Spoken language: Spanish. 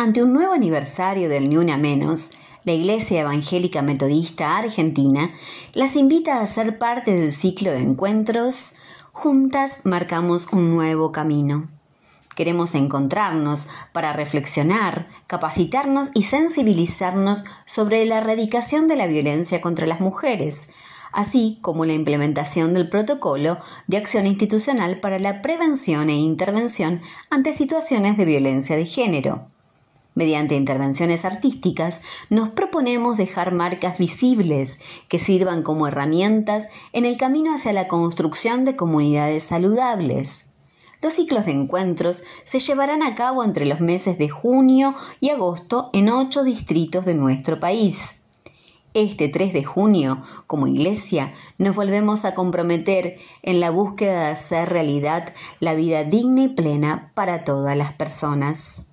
Ante un nuevo aniversario del Ni Menos, la Iglesia Evangélica Metodista Argentina las invita a ser parte del ciclo de encuentros Juntas marcamos un nuevo camino. Queremos encontrarnos para reflexionar, capacitarnos y sensibilizarnos sobre la erradicación de la violencia contra las mujeres, así como la implementación del protocolo de acción institucional para la prevención e intervención ante situaciones de violencia de género. Mediante intervenciones artísticas nos proponemos dejar marcas visibles que sirvan como herramientas en el camino hacia la construcción de comunidades saludables. Los ciclos de encuentros se llevarán a cabo entre los meses de junio y agosto en ocho distritos de nuestro país. Este 3 de junio, como iglesia, nos volvemos a comprometer en la búsqueda de hacer realidad la vida digna y plena para todas las personas.